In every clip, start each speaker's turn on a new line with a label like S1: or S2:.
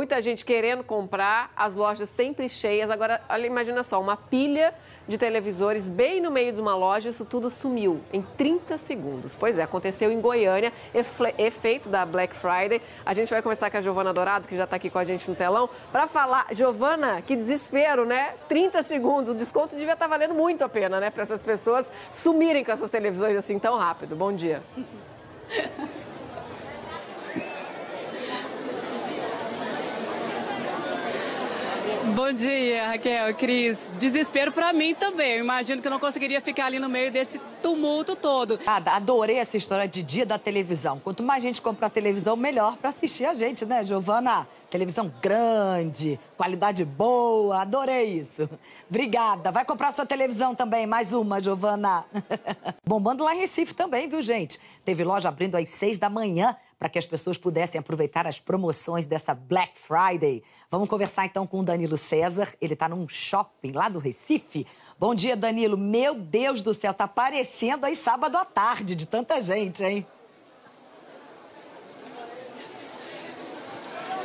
S1: Muita gente querendo comprar, as lojas sempre cheias. Agora, olha, imagina só, uma pilha de televisores bem no meio de uma loja, isso tudo sumiu em 30 segundos. Pois é, aconteceu em Goiânia, efeito da Black Friday. A gente vai começar com a Giovana Dourado, que já está aqui com a gente no telão, para falar. Giovana, que desespero, né? 30 segundos, o desconto devia estar tá valendo muito a pena, né? Para essas pessoas sumirem com essas televisões assim tão rápido. Bom dia. Bom dia, Raquel, Cris. Desespero para mim também. Eu imagino que eu não conseguiria ficar ali no meio desse tumulto todo. adorei essa história
S2: de dia da televisão. Quanto mais gente comprar televisão, melhor para assistir a gente, né, Giovana? Televisão grande, qualidade boa, adorei isso. Obrigada. Vai comprar sua televisão também, mais uma, Giovana. Bombando lá em Recife também, viu, gente? Teve loja abrindo às seis da manhã para que as pessoas pudessem aproveitar as promoções dessa Black Friday. Vamos conversar então com o Danilo César, ele está num shopping lá do Recife. Bom dia, Danilo. Meu Deus do céu, tá aparecendo aí sábado à tarde de tanta gente, hein?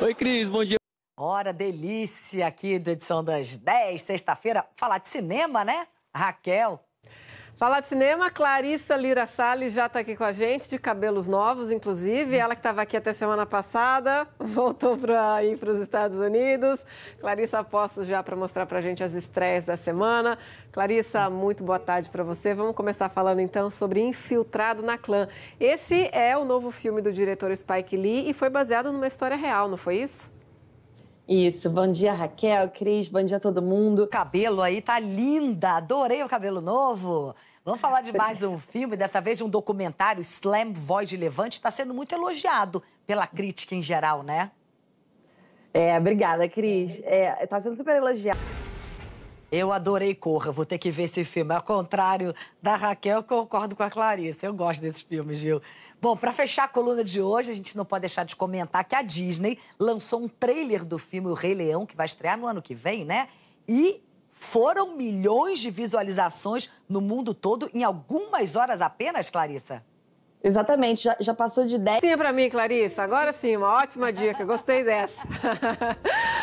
S2: Oi, Cris, bom dia. Hora delícia aqui da edição das 10, sexta-feira. Falar de cinema,
S1: né? Raquel, Falar de cinema, Clarissa Lira Salles já está aqui com a gente, de cabelos novos, inclusive. Ela que estava aqui até semana passada, voltou para ir para os Estados Unidos. Clarissa, aposto já para mostrar para a gente as estreias da semana. Clarissa, muito boa tarde para você. Vamos começar falando então sobre Infiltrado na Clã. Esse é o novo filme do diretor Spike Lee e foi baseado numa história real, não foi isso? Isso, bom dia Raquel, Cris, bom dia todo mundo. O cabelo aí tá linda,
S2: adorei o cabelo novo. Vamos falar de mais um filme, dessa vez de um documentário, Slam Voz de Levante, está sendo muito elogiado pela crítica em geral, né? É, obrigada, Cris. Está é, sendo super elogiado. Eu adorei Corra, vou ter que ver esse filme. Ao contrário da Raquel, eu concordo com a Clarissa. Eu gosto desses filmes, viu? Bom, para fechar a coluna de hoje, a gente não pode deixar de comentar que a Disney lançou um trailer do filme O Rei Leão, que vai estrear no ano que vem, né? E foram milhões de visualizações no mundo todo em algumas horas apenas, Clarissa?
S1: Exatamente, já, já, passou de 10. Sim, para mim, Clarissa. Agora sim, uma ótima dica. Gostei dessa.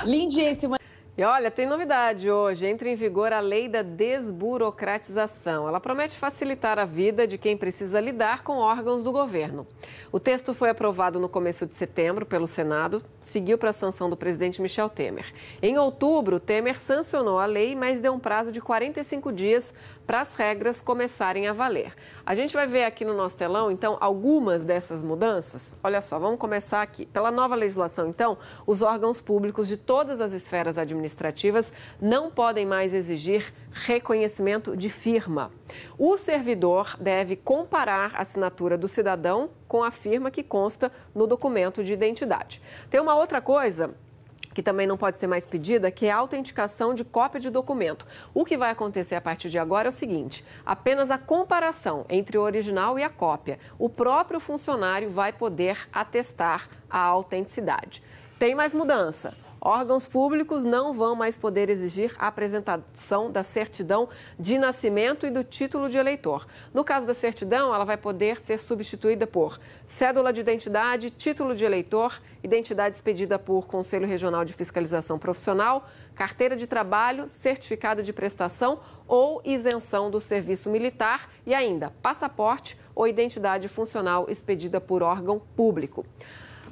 S1: Lindíssima. E olha, tem novidade hoje. Entra em vigor a lei da desburocratização. Ela promete facilitar a vida de quem precisa lidar com órgãos do governo. O texto foi aprovado no começo de setembro pelo Senado, seguiu para a sanção do presidente Michel Temer. Em outubro, Temer sancionou a lei, mas deu um prazo de 45 dias para as regras começarem a valer. A gente vai ver aqui no nosso telão, então, algumas dessas mudanças. Olha só, vamos começar aqui. Pela nova legislação, então, os órgãos públicos de todas as esferas administrativas não podem mais exigir reconhecimento de firma. O servidor deve comparar a assinatura do cidadão com a firma que consta no documento de identidade. Tem uma outra coisa que também não pode ser mais pedida, que é a autenticação de cópia de documento. O que vai acontecer a partir de agora é o seguinte: apenas a comparação entre o original e a cópia. O próprio funcionário vai poder atestar a autenticidade. Tem mais mudança órgãos públicos não vão mais poder exigir a apresentação da certidão de nascimento e do título de eleitor. No caso da certidão, ela vai poder ser substituída por cédula de identidade, título de eleitor, identidade expedida por Conselho Regional de Fiscalização Profissional, carteira de trabalho, certificado de prestação ou isenção do serviço militar e ainda passaporte ou identidade funcional expedida por órgão público.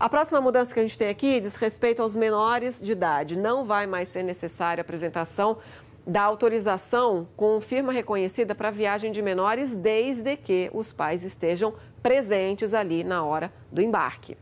S1: A próxima mudança que a gente tem aqui diz respeito aos menores de idade. Não vai mais ser necessária a apresentação da autorização com firma reconhecida para viagem de menores, desde que os pais estejam presentes ali na hora do embarque.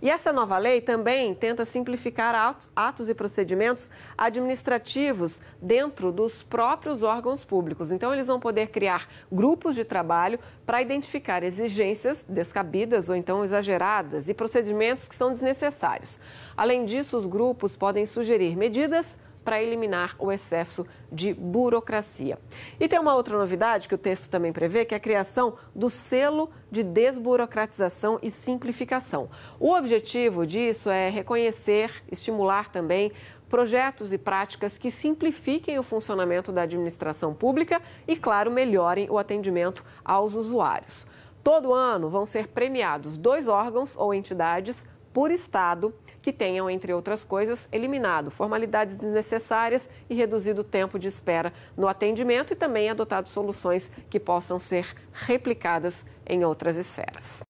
S1: E essa nova lei também tenta simplificar atos e procedimentos administrativos dentro dos próprios órgãos públicos. Então, eles vão poder criar grupos de trabalho para identificar exigências descabidas ou então exageradas e procedimentos que são desnecessários. Além disso, os grupos podem sugerir medidas para eliminar o excesso de burocracia. E tem uma outra novidade que o texto também prevê, que é a criação do selo de desburocratização e simplificação. O objetivo disso é reconhecer, estimular também projetos e práticas que simplifiquem o funcionamento da administração pública e, claro, melhorem o atendimento aos usuários. Todo ano vão ser premiados dois órgãos ou entidades por estado que tenham, entre outras coisas, eliminado formalidades desnecessárias e reduzido o tempo de espera no atendimento e também adotado soluções que possam ser replicadas em outras esferas.